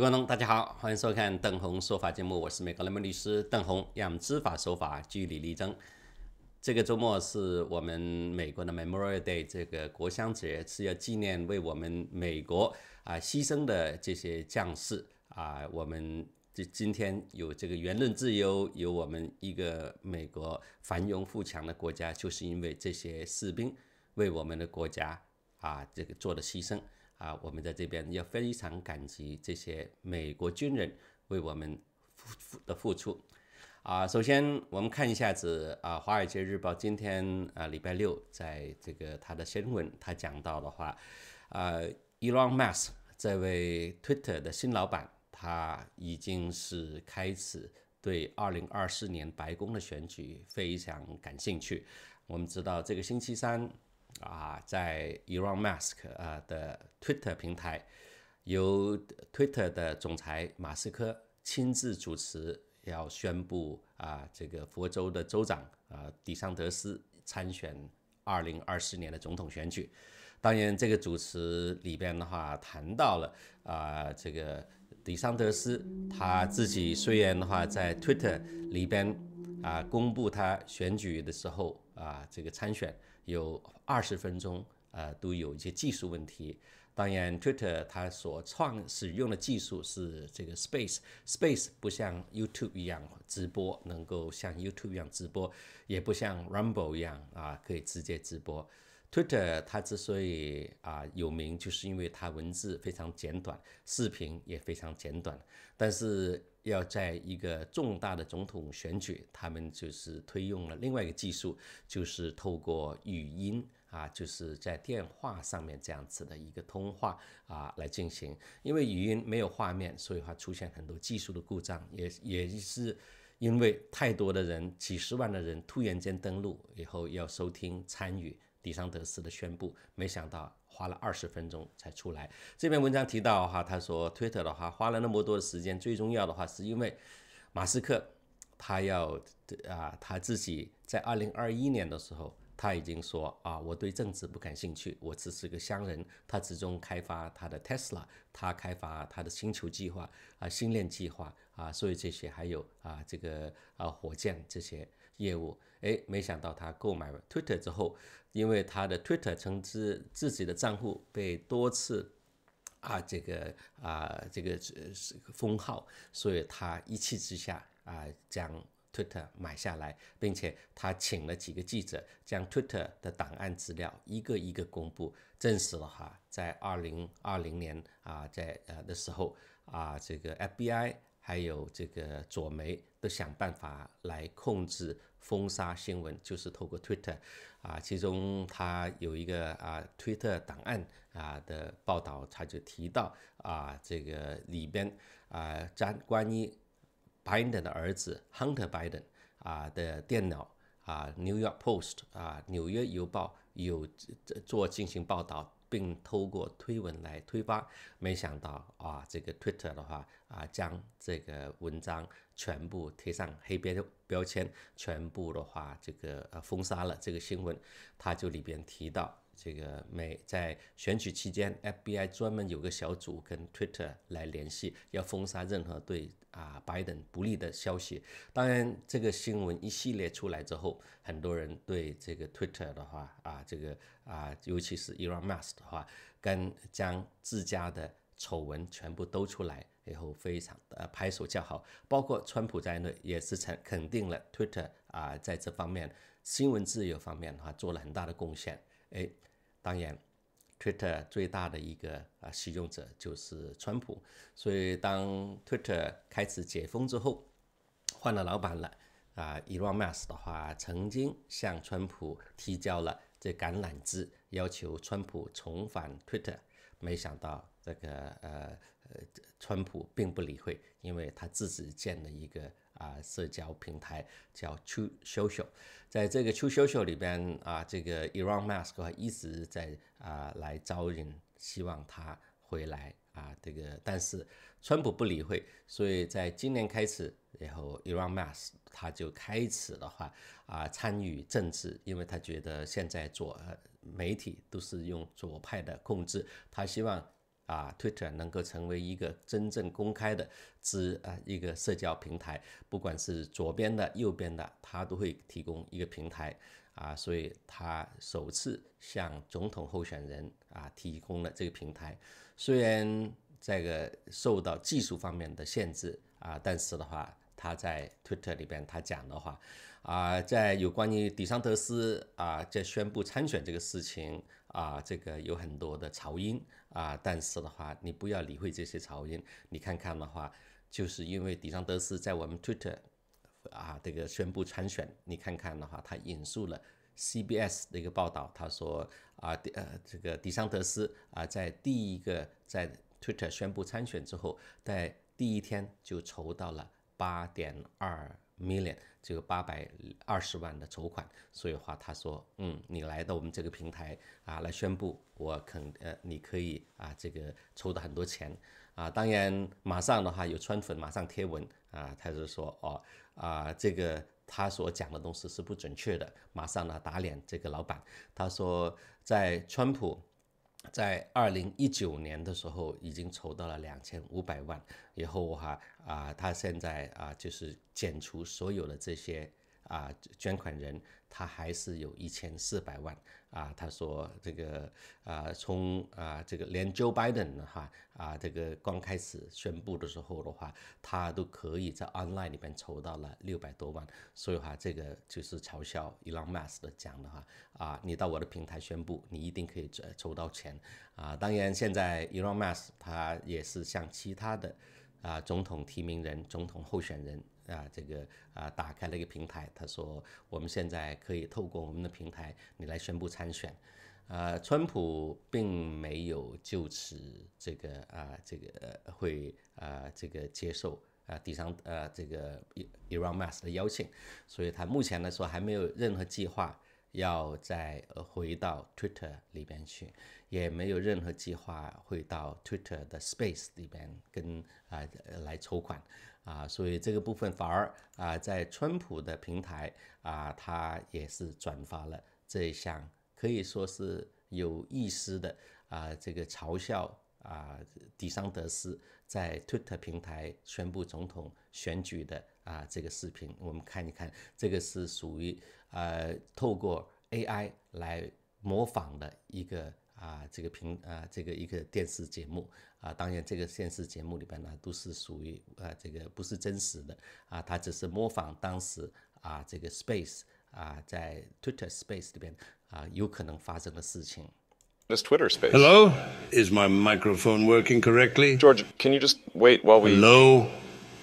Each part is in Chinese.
观众大家好，欢迎收看邓红说法节目，我是美国联邦律师邓红，让知法守法，据理力争。这个周末是我们美国的 Memorial Day，这个国殇节是要纪念为我们美国啊牺牲的这些将士啊。我们这今天有这个言论自由，有我们一个美国繁荣富强的国家，就是因为这些士兵为我们的国家啊这个做的牺牲。啊，我们在这边要非常感激这些美国军人为我们付付的付出。啊，首先我们看一下子啊，《华尔街日报》今天啊，礼拜六在这个他的新闻，他讲到的话，啊，Elon Musk 这位 Twitter 的新老板，他已经是开始对二零二四年白宫的选举非常感兴趣。我们知道这个星期三。啊，在 Elon Musk 啊的 Twitter 平台，由 Twitter 的总裁马斯克亲自主持，要宣布啊这个佛州的州长啊，迪桑德斯参选二零二四年的总统选举。当然，这个主持里边的话，谈到了啊这个迪桑德斯他自己虽然的话，在 Twitter 里边啊公布他选举的时候啊这个参选。有二十分钟，呃，都有一些技术问题。当然，Twitter 它所创使用的技术是这个 Space，Space 不像 YouTube 一样直播，能够像 YouTube 一样直播，也不像 Rumble 一样啊，可以直接直播。Twitter 它之所以啊有名，就是因为它文字非常简短，视频也非常简短。但是要在一个重大的总统选举，他们就是推用了另外一个技术，就是透过语音啊，就是在电话上面这样子的一个通话啊来进行。因为语音没有画面，所以它出现很多技术的故障，也也是因为太多的人，几十万的人突然间登录以后要收听参与。迪桑德斯的宣布，没想到花了二十分钟才出来。这篇文章提到的话，他说推特的话花了那么多的时间，最重要的话是因为马斯克，他要啊他自己在二零二一年的时候，他已经说啊我对政治不感兴趣，我只是个商人。他只中开发他的 Tesla，他开发他的星球计划啊星链计划啊，所以这些还有啊这个啊火箭这些业务。哎，没想到他购买 Twitter 之后。因为他的 Twitter 称之自己的账户被多次，啊这个啊这个是封号，所以他一气之下啊将 Twitter 买下来，并且他请了几个记者将 Twitter 的档案资料一个一个公布，证实了哈，在二零二零年啊在呃的时候啊这个 FBI。还有这个左媒都想办法来控制封杀新闻，就是透过 Twitter 啊，其中他有一个啊 Twitter 档案啊的报道，他就提到啊这个里边啊关关于 Biden 的儿子 Hunter Biden 啊的电脑啊 New York Post 啊纽约邮报有做进行报道。并通过推文来推发，没想到啊，这个 Twitter 的话啊，将这个文章全部贴上黑边标签，全部的话这个呃封杀了这个新闻，它就里边提到。这个美在选举期间，FBI 专门有个小组跟 Twitter 来联系，要封杀任何对啊 Biden 不利的消息。当然，这个新闻一系列出来之后，很多人对这个 Twitter 的话啊，这个啊，尤其是 e l o n m a s k 的话，跟将自家的丑闻全部都出来以后，非常呃拍手叫好。包括川普在内，也是肯肯定了 Twitter 啊，在这方面新闻自由方面的话，做了很大的贡献。哎。当然，Twitter 最大的一个啊使用者就是川普，所以当 Twitter 开始解封之后，换了老板了啊，Elon Musk 的话曾经向川普提交了这橄榄枝，要求川普重返 Twitter，没想到这个呃呃，川普并不理会，因为他自己建了一个。啊，社交平台叫 True Social，在这个 True Social 里边啊，这个 Iran Mask 一直在啊来招人，希望他回来啊。这个但是川普不理会，所以在今年开始，然后 Iran Mask 他就开始的话啊参与政治，因为他觉得现在左媒体都是用左派的控制，他希望。啊，Twitter 能够成为一个真正公开的资啊一个社交平台，不管是左边的、右边的，它都会提供一个平台啊，所以它首次向总统候选人啊提供了这个平台。虽然这个受到技术方面的限制啊，但是的话，他在 Twitter 里边他讲的话啊，在有关于底特德斯啊在宣布参选这个事情。啊，这个有很多的潮音啊，但是的话，你不要理会这些潮音。你看看的话，就是因为迪桑德斯在我们 Twitter 啊，这个宣布参选。你看看的话，他引述了 CBS 的一个报道，他说啊，呃，这个迪桑德斯啊，在第一个在 Twitter 宣布参选之后，在第一天就筹到了八点二。million 这个八百二十万的筹款，所以话他说，嗯，你来到我们这个平台啊，来宣布我肯呃，你可以啊，这个筹到很多钱啊，当然马上的话有川粉马上贴文啊，他就说哦啊，这个他所讲的东西是不准确的，马上呢打脸这个老板，他说在川普。在二零一九年的时候，已经筹到了两千五百万。以后哈啊，他现在啊，就是减除所有的这些啊捐款人，他还是有一千四百万。啊，他说这个啊，从啊这个连 Joe Biden 哈啊，这个刚开始宣布的时候的话，他都可以在 online 里面筹到了六百多万，所以哈，这个就是嘲笑 Elon Musk 讲的话啊，你到我的平台宣布，你一定可以筹筹到钱啊。当然现在 Elon Musk 他也是像其他的啊总统提名人、总统候选人。啊，这个啊，打开了一个平台。他说，我们现在可以透过我们的平台，你来宣布参选。呃，川普并没有就此这个啊，这个会啊，这个接受啊，底商呃，这个 Iran Mass 的邀请，所以他目前来说还没有任何计划要再回到 Twitter 里边去，也没有任何计划会到 Twitter 的 Space 里边跟啊来筹款。啊，所以这个部分反而啊，在川普的平台啊，他也是转发了这一项，可以说是有意思的啊，这个嘲笑啊，迪桑德斯在 Twitter 平台宣布总统选举的啊这个视频，我们看一看，这个是属于呃透过 AI 来模仿的一个。啊，这个平啊，这个一个电视节目啊，当然这个电视节目里边呢，都是属于啊，这个不是真实的啊，它只是模仿当时啊，这个 space 啊，在 Twitter space 里边啊，有可能发生的事情。This Twitter space. Hello, is my microphone working correctly? George, can you just wait while we? Hello,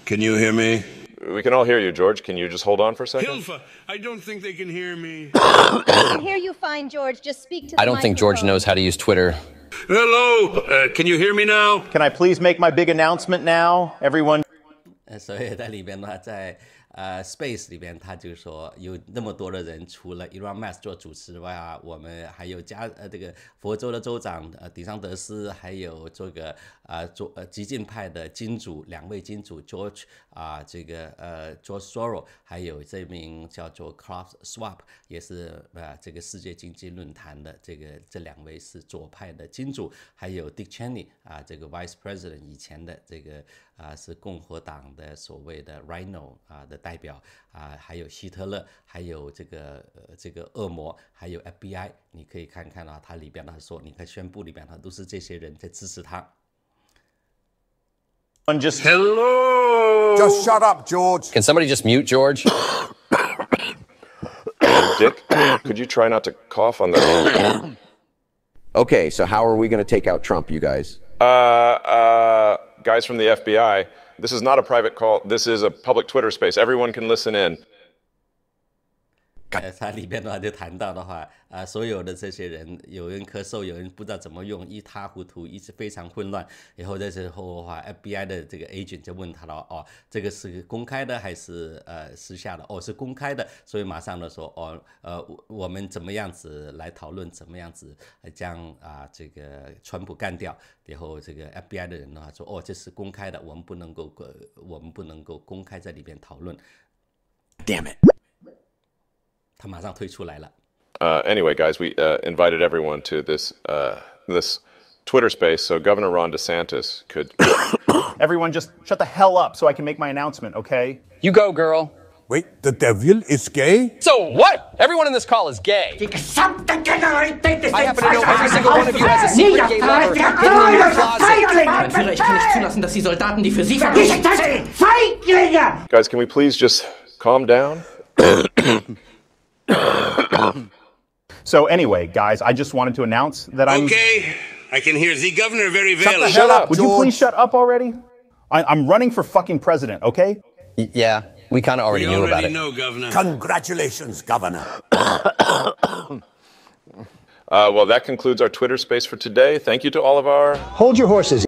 can you hear me? we can all hear you, George. Can you just hold on for a second? Hilfa, I don't think they can hear me. I can hear you fine, George. Just speak to. I don't think George knows how to use Twitter. Hello, uh, can you hear me now? Can I please make my big announcement now, everyone? 呃，space 里边，他就说有那么多的人，除了 Iran Mas 做主持之外啊，我们还有加呃这个佛州的州长呃迪桑德斯，还有这个啊左呃激进派的金主，两位金主 George 啊这个呃 George Soros，还有这名叫做 c l a v s s w a p 也是啊这个世界经济论坛的这个这两位是左派的金主，还有 Dick Cheney 啊这个 Vice President 以前的这个。啊，是共和党的所谓的 RINO 啊的代表啊，还有希特勒，还有这个呃这个恶魔，还有 FBI，你可以看看啊，它里边他说，你看宣布里边他都是这些人在支持他。And Just hello. Just shut up, George. Can somebody just mute George? Dick, could you try not to cough on the p o k a y so how are we going to take out Trump, you guys? Uh, Uh. guys from the FBI, this is not a private call. This is a public Twitter space. Everyone can listen in. 他里边的话就谈到的话 啊，所有的这些人，有人咳嗽，有人不知道怎么用，一塌糊涂，一直非常混乱。然后在时后的话，FBI 的这个 agent 就问他了哦，这个是公开的还是呃私下的？哦，是公开的，所以马上的说哦，呃，我们怎么样子来讨论，怎么样子将啊这个川普干掉？然后这个 FBI 的人的话说哦，这是公开的，我们不能够呃，我们不能够公开在里边讨论。Damn it。anyway, guys, we uh, invited everyone to this uh, this Twitter space so Governor Ron DeSantis could. everyone, just shut the hell up so I can make my announcement, okay? You go, girl. Wait, the devil is gay? So what? Everyone in this call is gay. I happen to know every single one of you has a secret gay lover in your closet. Guys, can we please just calm down? so anyway, guys, I just wanted to announce that I'm okay. I can hear the governor very well. Shut, shut up. Would you please shut up already? I, am running for fucking president. Okay? Y- yeah, we kind of already we knew already about it. Know, governor. Congratulations, governor. Uh, well, that concludes our Twitter space for today. Thank you to all of our. Hold your horses.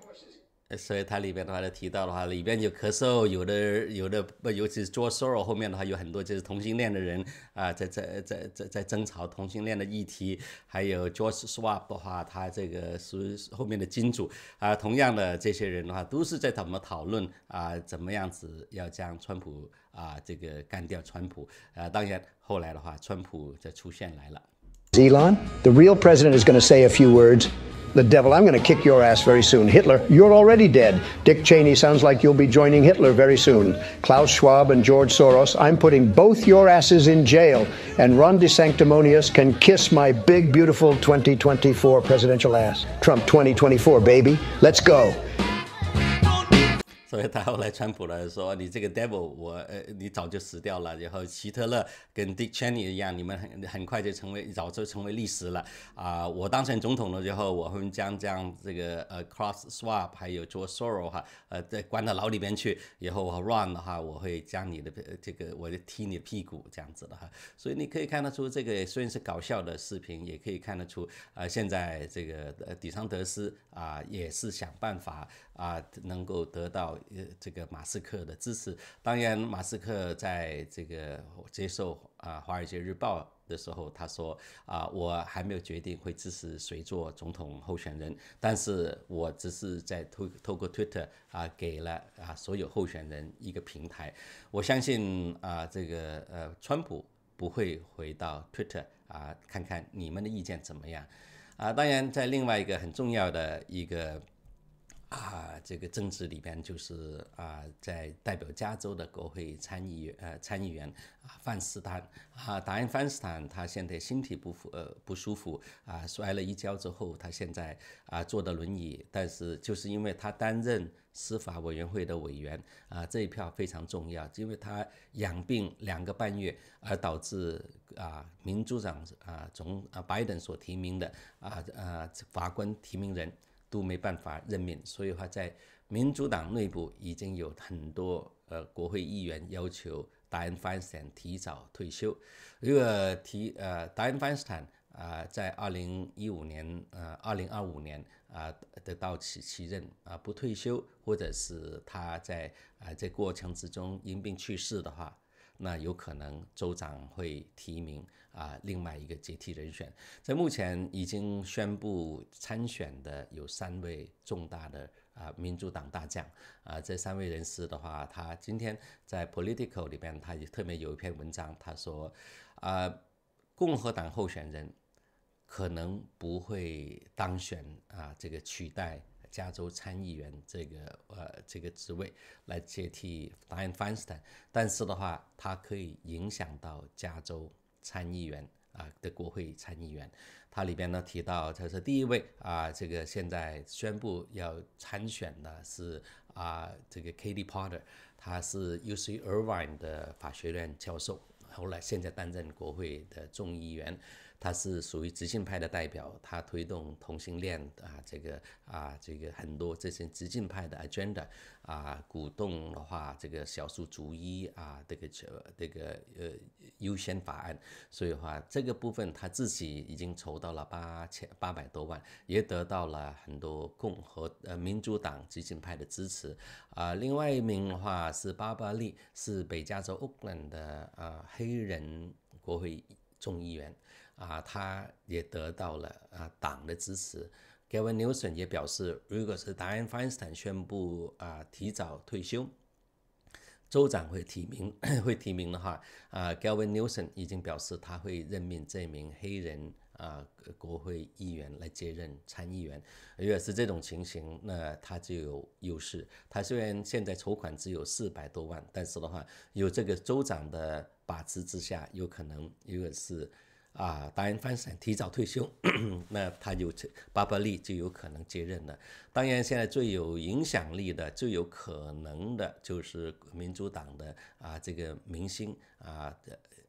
所以它里边的话就提到的话，里边有咳嗽，有的有的不，尤其是 Joel s o r 后面的话有很多就是同性恋的人啊，在在在在在争吵同性恋的议题，还有 j o e s w a p 的话，他这个是后面的金主啊，同样的这些人的话都是在怎么讨论啊，怎么样子要将川普啊这个干掉川普啊，当然后来的话，川普就出现来了。Elon, the real president is going to say a few words. The devil, I'm going to kick your ass very soon. Hitler, you're already dead. Dick Cheney sounds like you'll be joining Hitler very soon. Klaus Schwab and George Soros, I'm putting both your asses in jail. And Ron DeSanctimonious can kiss my big, beautiful 2024 presidential ass. Trump 2024, baby. Let's go. 所以他后来，川普来说：“你这个 devil，我呃，你早就死掉了。然后希特勒跟 Dick Cheney 一样，你们很很快就成为，早就成为历史了。啊，我当选总统了之后，我会将将这个呃 Cross Swap 还有做 s o r s o r o w 哈，呃，关到牢里边去。以后我 run 的话，我会将你的这个，我就踢你的屁股这样子的哈。所以你可以看得出，这个虽然是搞笑的视频，也可以看得出啊，现在这个呃底商德斯啊，也是想办法。”啊，能够得到呃这个马斯克的支持。当然，马斯克在这个接受啊《华尔街日报》的时候，他说啊，我还没有决定会支持谁做总统候选人，但是我只是在透透过 Twitter 啊，给了啊所有候选人一个平台。我相信啊，这个呃，川普不会回到 Twitter 啊，看看你们的意见怎么样。啊，当然，在另外一个很重要的一个。啊，这个政治里边就是啊，在代表加州的国会参议员呃参议员啊范斯坦啊，达然范斯坦他现在身体不呃不舒服啊，摔了一跤之后，他现在啊坐的轮椅，但是就是因为他担任司法委员会的委员啊，这一票非常重要，因为他养病两个半月，而导致啊民主党啊总啊拜登所提名的啊啊法官提名人。都没办法任命，所以话在民主党内部已经有很多呃国会议员要求达恩·范斯坦提早退休。如果提呃达恩·范斯坦啊在二零一五年呃二零二五年啊得到起其任啊不退休，或者是他在啊这过程之中因病去世的话，那有可能州长会提名。啊，另外一个接替人选，在目前已经宣布参选的有三位重大的啊民主党大将啊。这三位人士的话，他今天在 Political 里面，他也特别有一篇文章，他说啊，共和党候选人可能不会当选啊，这个取代加州参议员这个呃这个职位来接替 Dianne Feinstein，但是的话，他可以影响到加州。参议员啊的国会参议员，他里边呢提到，他是第一位啊，这个现在宣布要参选的是啊这个 Katie p o t t e r 他是 U C Irvine 的法学院教授，后来现在担任国会的众议员。他是属于激进派的代表，他推动同性恋啊，这个啊，这个很多这些激进派的 agenda 啊，鼓动的话，这个少数族裔啊，这个这个呃优先法案，所以话这个部分他自己已经筹到了八千八百多万，也得到了很多共和呃民主党激进派的支持啊。另外一名的话是巴巴利，是北加州 Oakland 的啊黑人国会众议员。啊，他也得到了啊党的支持。Gavin Newsom 也表示，如果是 Dianne Feinstein 宣布啊提早退休，州长会提名 会提名的话，啊 Gavin Newsom 已经表示他会任命这名黑人啊国会议员来接任参议员。如果是这种情形，那他就有优势。他虽然现在筹款只有四百多万，但是的话，有这个州长的把持之下，有可能如果是。啊，达恩·范森提早退休，那他就巴巴利就有可能接任了。当然，现在最有影响力的、最有可能的，就是民主党的啊，这个明星啊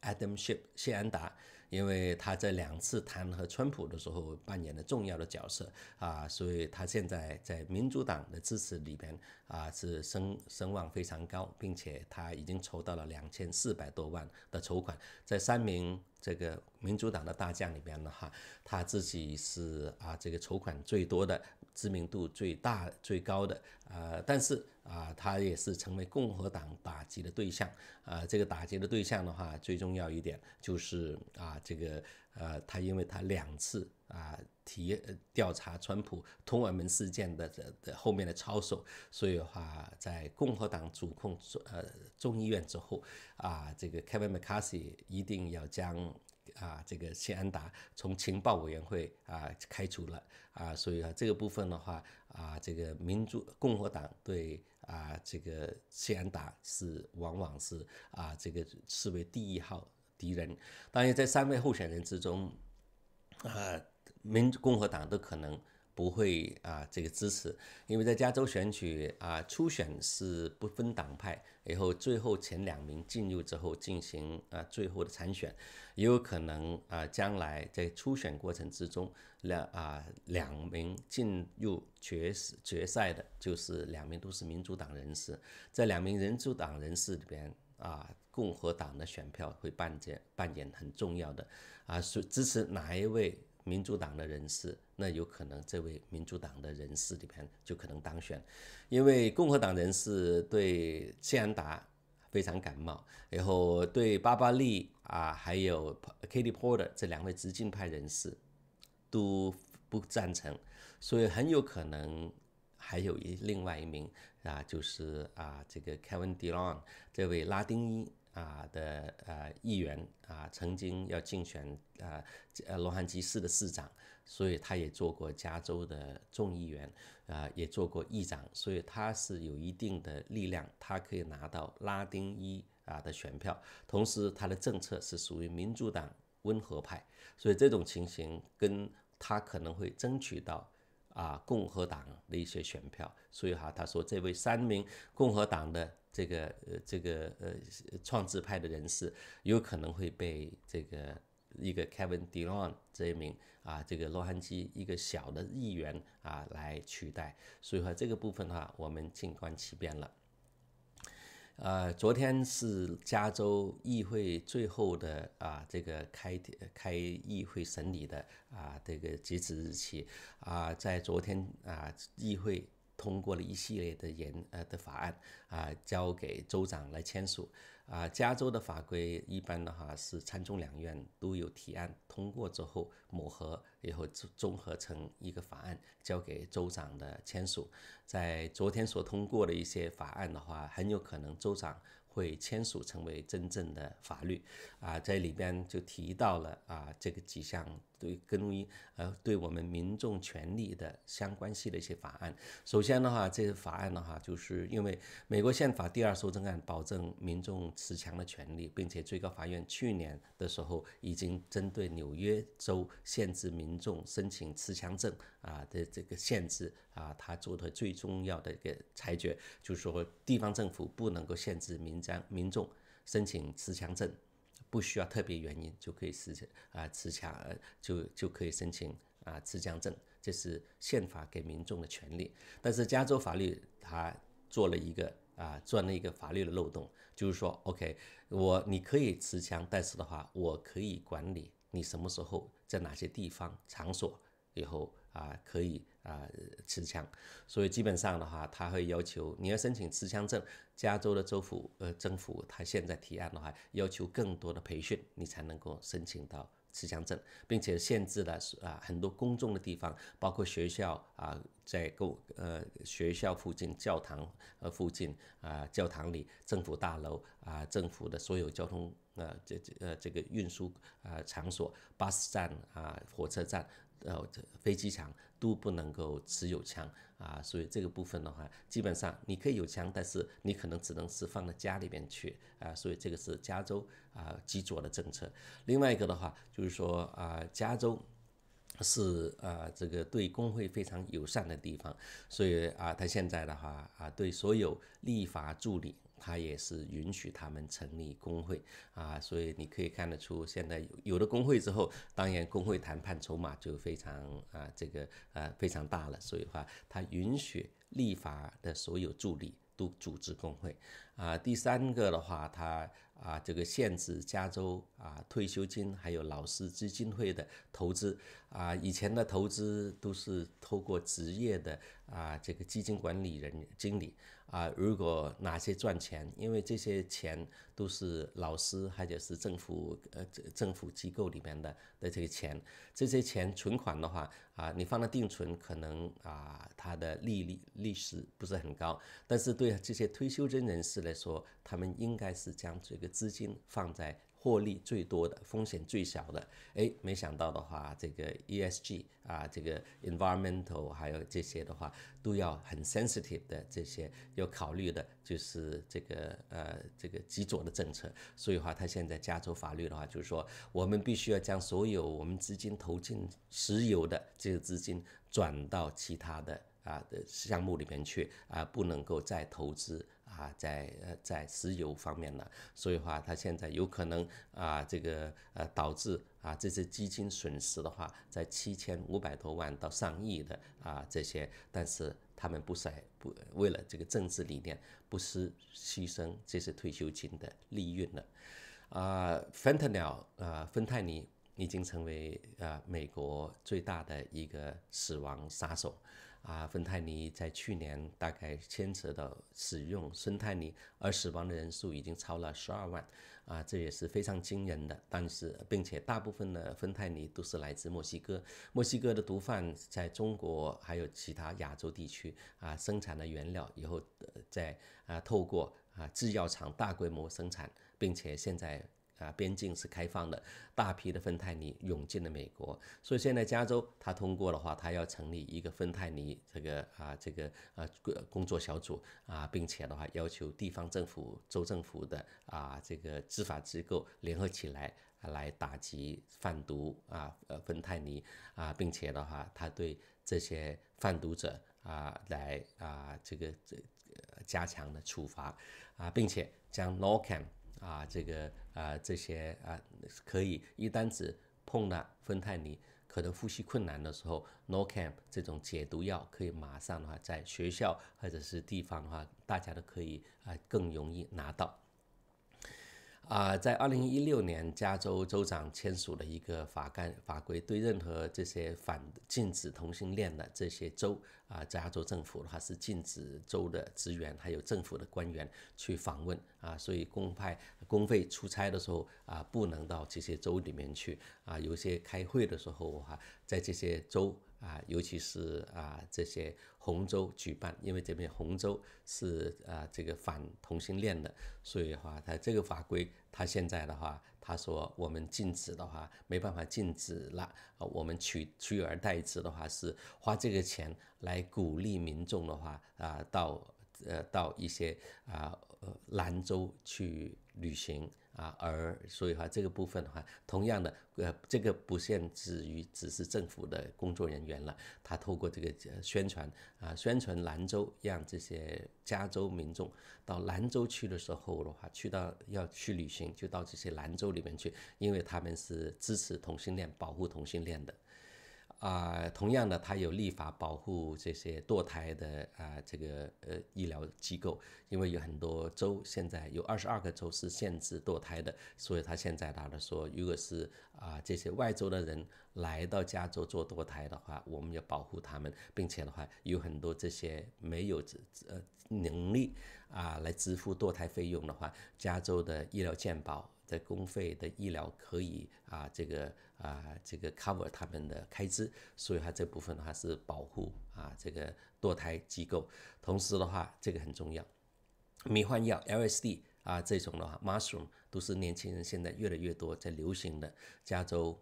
，Adam Schiff 谢安达。因为他在两次弹劾川普的时候扮演了重要的角色啊，所以他现在在民主党的支持里边啊是声声望非常高，并且他已经筹到了两千四百多万的筹款，在三名这个民主党的大将里边呢哈，他自己是啊这个筹款最多的。知名度最大最高的啊，但是啊，他也是成为共和党打击的对象啊。这个打击的对象的话，最重要一点就是啊，这个呃，他因为他两次啊提调查川普通俄门事件的的后面的操守，所以的话，在共和党主控呃众议院之后啊，这个 Kevin McCarthy 一定要将。啊，这个谢安达从情报委员会啊开除了啊，所以啊，这个部分的话啊，这个民主共和党对啊，这个谢安达是往往是啊，这个视为第一号敌人。当然，在三位候选人之中，啊，民主共和党都可能。不会啊，这个支持，因为在加州选举啊，初选是不分党派，然后最后前两名进入之后进行啊最后的参选，也有可能啊，将来在初选过程之中，两啊两名进入决决赛的，就是两名都是民主党人士，在两名民主党人士里边啊，共和党的选票会扮演扮演很重要的啊，是支持哪一位。民主党的人士，那有可能这位民主党的人士里边就可能当选，因为共和党人士对谢安达非常感冒，然后对巴巴利啊，还有 k a t i e p r t e 的这两位激进派人士都不赞成，所以很有可能还有一另外一名啊，就是啊这个 Kevin d i l o n 这位拉丁裔。啊的呃议员啊曾经要竞选啊呃罗汉集市的市长，所以他也做过加州的众议员，啊也做过议长，所以他是有一定的力量，他可以拿到拉丁裔啊的选票，同时他的政策是属于民主党温和派，所以这种情形跟他可能会争取到啊共和党的一些选票，所以哈他说这位三名共和党的。这个呃，这个呃，创制派的人士有可能会被这个一个 Kevin De l o n 这一名啊，这个洛杉矶一个小的议员啊来取代，所以说这个部分话，我们静观其变了。呃，昨天是加州议会最后的啊，这个开开议会审理的啊，这个截止日期啊，在昨天啊，议会。通过了一系列的严呃的法案啊，交给州长来签署啊。加州的法规一般的话是参众两院都有提案通过之后，磨合以后综综合成一个法案，交给州长的签署。在昨天所通过的一些法案的话，很有可能州长会签署成为真正的法律啊。在里边就提到了啊这个几项。对，跟于呃，对我们民众权利的相关系的一些法案。首先的话，这些法案的话，就是因为美国宪法第二修正案保证民众持枪的权利，并且最高法院去年的时候已经针对纽约州限制民众申请持枪证啊的这个限制啊，他做的最重要的一个裁决，就是说地方政府不能够限制民枪民众申请持枪证。不需要特别原因就可以持啊持枪，就就可以申请啊持枪证，这是宪法给民众的权利。但是加州法律它做了一个啊做了一个法律的漏洞，就是说，OK，我你可以持枪，但是的话，我可以管理你什么时候在哪些地方场所以后。啊，可以啊，持枪，所以基本上的话，他会要求你要申请持枪证。加州的州府呃政府，他现在提案的话，要求更多的培训，你才能够申请到持枪证，并且限制了啊很多公众的地方，包括学校啊，在购呃学校附近、教堂呃附近啊、教堂里、政府大楼啊、政府的所有交通呃这这呃这个运输啊场所、巴士站啊、火车站。呃，飞机场都不能够持有枪啊，所以这个部分的话，基本上你可以有枪，但是你可能只能是放到家里面去啊，所以这个是加州啊基座的政策。另外一个的话，就是说啊，加州是呃这个对工会非常友善的地方，所以啊，他现在的话啊，对所有立法助理。他也是允许他们成立工会啊，所以你可以看得出，现在有了工会之后，当然工会谈判筹码就非常啊，这个啊非常大了。所以话，他允许立法的所有助理都组织工会啊。第三个的话，他啊这个限制加州啊退休金还有老师基金会的投资啊，以前的投资都是透过职业的啊这个基金管理人经理。啊，如果哪些赚钱？因为这些钱都是老师，或者是政府呃，政府机构里面的的这个钱，这些钱存款的话，啊，你放到定存，可能啊，它的利率利息不是很高。但是对这些退休金人士来说，他们应该是将这个资金放在。获利最多的、风险最小的，哎，没想到的话，这个 ESG 啊，这个 environmental，还有这些的话，都要很 sensitive 的这些要考虑的，就是这个呃，这个极左的政策。所以话，他现在加州法律的话，就是说，我们必须要将所有我们资金投进石油的这个资金转到其他的啊的项目里面去，啊，不能够再投资。啊，在呃，在石油方面呢，所以话，他现在有可能啊，这个呃，导致啊，这些基金损失的话，在七千五百多万到上亿的啊，这些，但是他们不是不为了这个政治理念，不惜牺牲这些退休金的利润了。啊，芬 y l 啊，芬太尼已经成为啊美国最大的一个死亡杀手。啊，芬太尼在去年大概牵扯到使用芬太尼而死亡的人数已经超了十二万，啊，这也是非常惊人的。但是，并且大部分的芬太尼都是来自墨西哥，墨西哥的毒贩在中国还有其他亚洲地区啊生产的原料以后再啊透过啊制药厂大规模生产，并且现在。啊，边境是开放的，大批的芬太尼涌进了美国，所以现在加州他通过的话，他要成立一个芬太尼这个啊这个呃工作小组啊，并且的话要求地方政府、州政府的啊这个执法机构联合起来来打击贩毒啊，呃芬太尼啊，并且的话，他对这些贩毒者啊来啊这个这加强的处罚啊，并且将 n o r c a n 啊，这个啊，这些啊，可以一旦子碰到芬太尼，可能呼吸困难的时候 n o c a m 这种解毒药可以马上的话，在学校或者是地方的话，大家都可以啊，更容易拿到。啊，在二零一六年，加州州长签署了一个法干法规，对任何这些反禁止同性恋的这些州啊，加州政府的话是禁止州的职员还有政府的官员去访问啊，所以公派公费出差的时候啊，不能到这些州里面去啊。有些开会的时候，哈，在这些州啊，尤其是啊这些红州举办，因为这边红州是啊这个反同性恋的，所以话它这个法规。他现在的话，他说我们禁止的话没办法禁止了啊，我们取取而代之的话是花这个钱来鼓励民众的话啊，到呃到一些啊呃兰州去旅行。啊，而所以话，这个部分的话，同样的，呃，这个不限制于只是政府的工作人员了，他透过这个宣传啊，宣传兰州，让这些加州民众到兰州去的时候的话，去到要去旅行，就到这些兰州里面去，因为他们是支持同性恋、保护同性恋的。啊，同样的，它有立法保护这些堕胎的啊，这个呃医疗机构，因为有很多州现在有二十二个州是限制堕胎的，所以他现在它的说，如果是啊这些外州的人来到加州做堕胎的话，我们要保护他们，并且的话有很多这些没有这呃能力啊来支付堕胎费用的话，加州的医疗健保的公费的医疗可以啊这个。啊，这个 cover 他们的开支，所以它这部分的话是保护啊，这个堕胎机构。同时的话，这个很重要，迷幻药 LSD 啊，这种的话 mushroom 都是年轻人现在越来越多在流行的。加州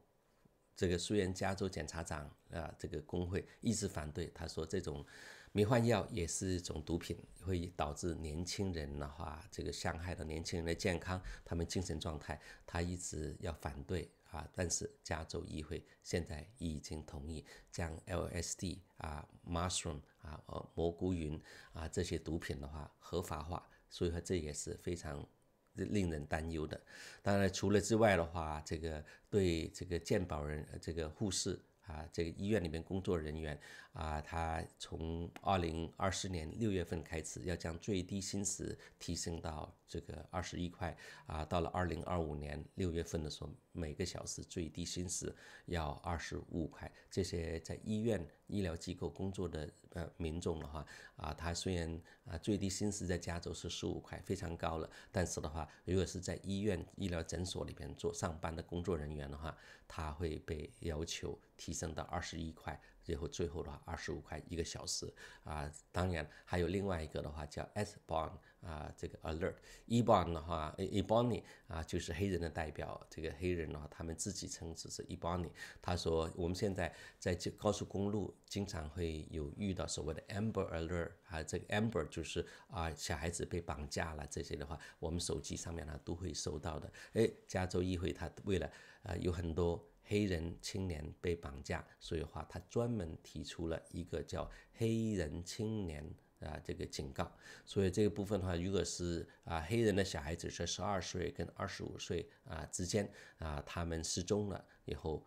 这个虽然加州检察长啊，这个工会一直反对，他说这种迷幻药也是一种毒品，会导致年轻人的话这个伤害到年轻人的健康，他们精神状态，他一直要反对。啊，但是加州议会现在已经同意将 LSD 啊、mushroom 啊、呃蘑菇云啊这些毒品的话合法化，所以说这也是非常令人担忧的。当然，除了之外的话，这个对这个健保人、这个护士啊、这个医院里面工作人员。啊，他从二零二四年六月份开始，要将最低薪资提升到这个二十一块。啊，到了二零二五年六月份的时候，每个小时最低薪资要二十五块。这些在医院、医疗机构工作的呃民众的话，啊，他虽然啊最低薪资在加州是十五块，非常高了，但是的话，如果是在医院、医疗诊所里边做上班的工作人员的话，他会被要求提升到二十一块。最后最后的话，二十五块一个小时啊，当然还有另外一个的话叫 S b o n 啊，这个 a l e r t e b o n 的话，Ebony 啊就是黑人的代表，这个黑人的话，他们自己称之是 Ebony。他说我们现在在这高速公路经常会有遇到所谓的 Amber Alert 啊，这个 Amber 就是啊小孩子被绑架了这些的话，我们手机上面呢都会收到的。哎，加州议会他为了啊有很多。黑人青年被绑架，所以话他专门提出了一个叫黑人青年啊这个警告。所以这个部分的话，如果是啊黑人的小孩子在十二岁跟二十五岁啊之间啊，他们失踪了以后，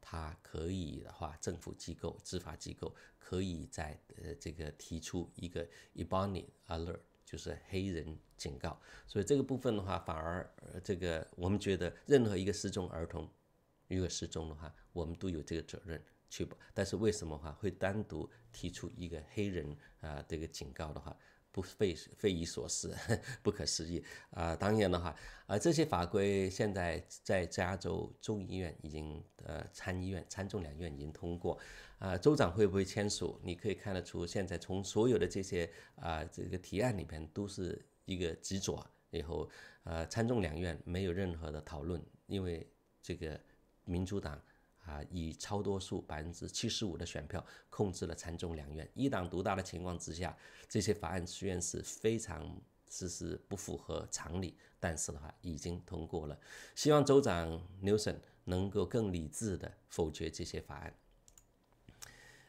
他可以的话，政府机构、执法机构可以在呃这个提出一个 Ebony Alert，就是黑人警告。所以这个部分的话，反而这个我们觉得任何一个失踪儿童。如果失踪的话，我们都有这个责任去保。但是为什么话会单独提出一个黑人啊这个警告的话，不费匪夷所思，不可思议啊！当然的话，啊这些法规现在在加州众议院已经呃参议院参众两院已经通过，啊州长会不会签署？你可以看得出，现在从所有的这些啊这个提案里边都是一个执着，以后呃参众两院没有任何的讨论，因为这个。民主党啊，以超多数百分之七十五的选票控制了参众两院，一党独大的情况之下，这些法案虽然是非常，是是不符合常理，但是的话已经通过了，希望州长纽森能够更理智的否决这些法案。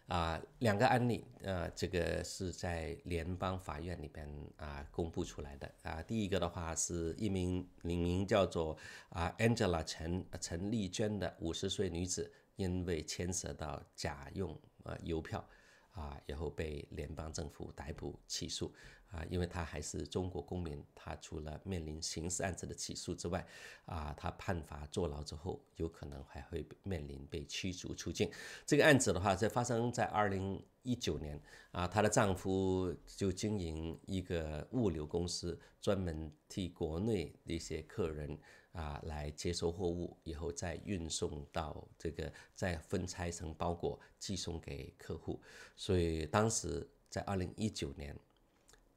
啊，两个案例，呃，这个是在联邦法院里边啊公布出来的啊。第一个的话是一名一名叫做啊 Angela 陈陈丽娟的五十岁女子，因为牵涉到假用呃邮票啊，然后被联邦政府逮捕起诉。啊，因为他还是中国公民，他除了面临刑事案子的起诉之外，啊，他判罚坐牢之后，有可能还会面临被驱逐出境。这个案子的话，在发生在二零一九年啊，她的丈夫就经营一个物流公司，专门替国内的一些客人啊来接收货物，以后再运送到这个再分拆成包裹寄送给客户。所以当时在二零一九年。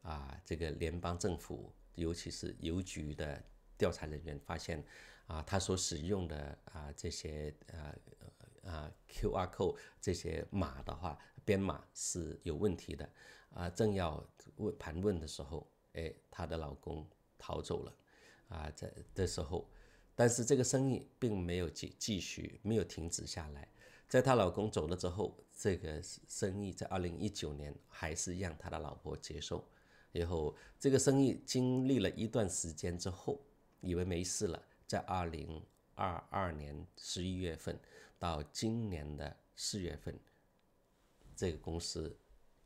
啊，这个联邦政府，尤其是邮局的调查人员发现，啊，他所使用的啊这些啊啊 Q R code 这些码的话，编码是有问题的。啊，正要问盘问的时候，哎，她的老公逃走了。啊，在的时候，但是这个生意并没有继继续，没有停止下来。在她老公走了之后，这个生意在二零一九年还是让她的老婆接受。然后这个生意经历了一段时间之后，以为没事了。在二零二二年十一月份到今年的四月份，这个公司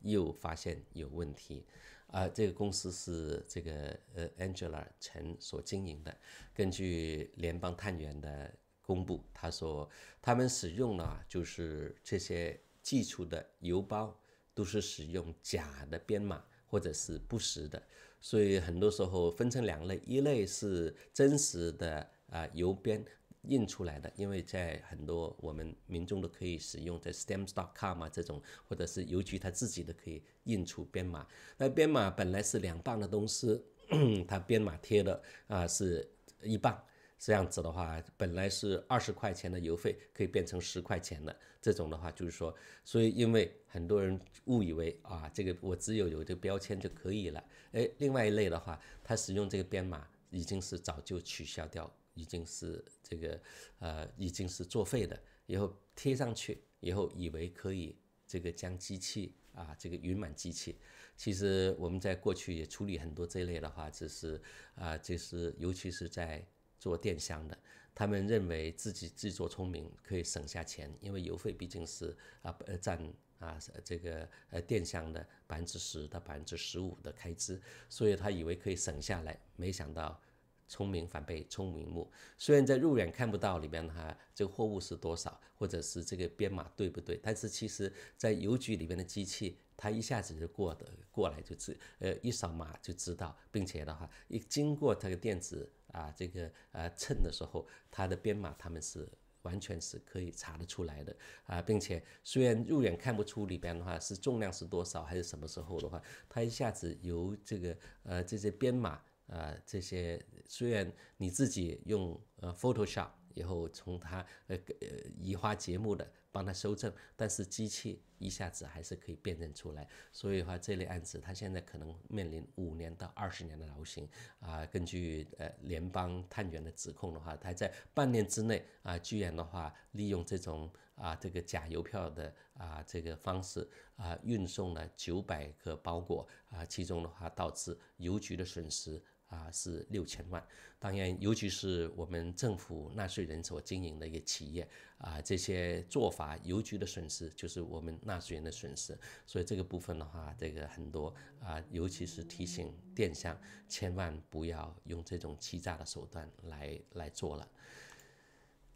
又发现有问题。啊，这个公司是这个呃 Angela 陈所经营的。根据联邦探员的公布，他说他们使用了就是这些寄出的邮包都是使用假的编码。或者是不实的，所以很多时候分成两类，一类是真实的啊邮编印出来的，因为在很多我们民众都可以使用在 stamps.com 啊这种，或者是邮局它自己都可以印出编码，那编码本来是两磅的东西，它编码贴的啊是一磅，这样子的话，本来是二十块钱的邮费可以变成十块钱的。这种的话，就是说，所以因为很多人误以为啊，这个我只有有这个标签就可以了。哎，另外一类的话，他使用这个编码已经是早就取消掉，已经是这个呃，已经是作废的。然后贴上去以后，以为可以这个将机器啊，这个云满机器，其实我们在过去也处理很多这类的话，就是啊，就是尤其是在。做电箱的，他们认为自己自作聪明可以省下钱，因为邮费毕竟是啊呃占啊这个呃电箱的百分之十到百分之十五的开支，所以他以为可以省下来，没想到聪明反被聪明误。虽然在入眼看不到里面哈这个货物是多少，或者是这个编码对不对，但是其实在邮局里面的机器，它一下子就过的过来，就知呃一扫码就知道，并且的话一经过它的电子。啊，这个呃称的时候，它的编码他们是完全是可以查得出来的啊，并且虽然肉眼看不出里边的话是重量是多少，还是什么时候的话，它一下子由这个呃这些编码啊这些，虽然你自己用呃 Photoshop，以后从它呃呃移花接木的。帮他修正，但是机器一下子还是可以辨认出来，所以的话，这类案子他现在可能面临五年到二十年的牢刑啊。根据呃联邦探员的指控的话，他在半年之内啊，居然的话利用这种啊这个假邮票的啊这个方式啊，运送了九百个包裹啊，其中的话导致邮局的损失。啊，是六千万。当然，尤其是我们政府纳税人所经营的一个企业啊，这些做法，邮局的损失就是我们纳税人的损失。所以这个部分的话，这个很多啊，尤其是提醒电商，千万不要用这种欺诈的手段来来做了。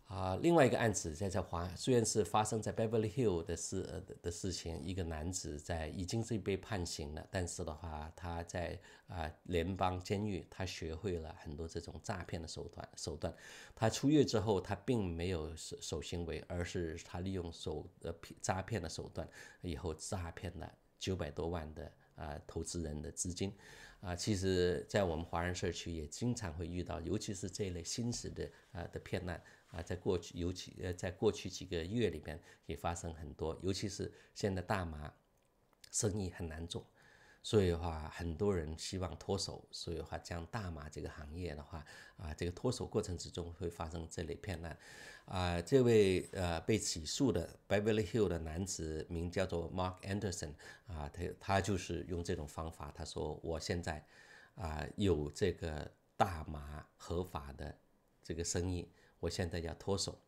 啊，另外一个案子在在华，虽然是发生在 Beverly Hill 的事的事情，一个男子在已经是被判刑了，但是的话，他在啊联邦监狱，他学会了很多这种诈骗的手段手段。他出狱之后，他并没有守守行为，而是他利用手呃骗诈骗的手段，以后诈骗了九百多万的啊投资人的资金。啊，其实在我们华人社区也经常会遇到，尤其是这类新的的啊的骗案。啊，在过去，尤其呃，在过去几个月里面也发生很多，尤其是现在大麻生意很难做，所以话很多人希望脱手，所以话将大麻这个行业的话，啊，这个脱手过程之中会发生这类骗案。啊，这位呃被起诉的 Beverly h i l l 的男子名叫做 Mark Anderson，啊，他他就是用这种方法，他说我现在啊有这个大麻合法的这个生意。我现在要脱手，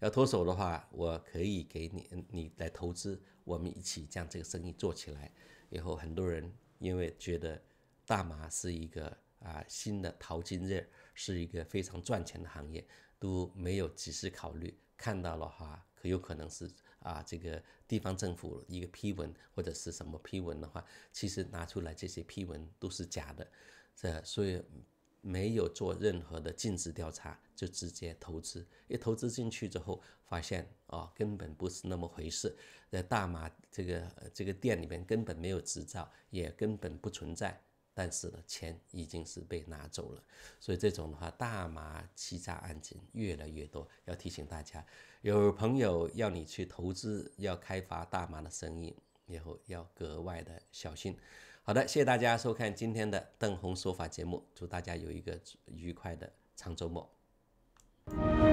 要脱手的话，我可以给你，你来投资，我们一起将这个生意做起来。以后很多人因为觉得大麻是一个啊新的淘金热，是一个非常赚钱的行业，都没有仔细考虑。看到了哈，可有可能是啊，这个地方政府一个批文或者是什么批文的话，其实拿出来这些批文都是假的，这所以没有做任何的尽职调查。就直接投资，一投资进去之后，发现啊，根本不是那么回事。在大麻这个这个店里面根本没有执照，也根本不存在。但是呢，钱已经是被拿走了。所以这种的话，大麻欺诈案件越来越多。要提醒大家，有朋友要你去投资，要开发大麻的生意，以后要格外的小心。好的，谢谢大家收看今天的邓红说法节目，祝大家有一个愉快的长周末。Thank you.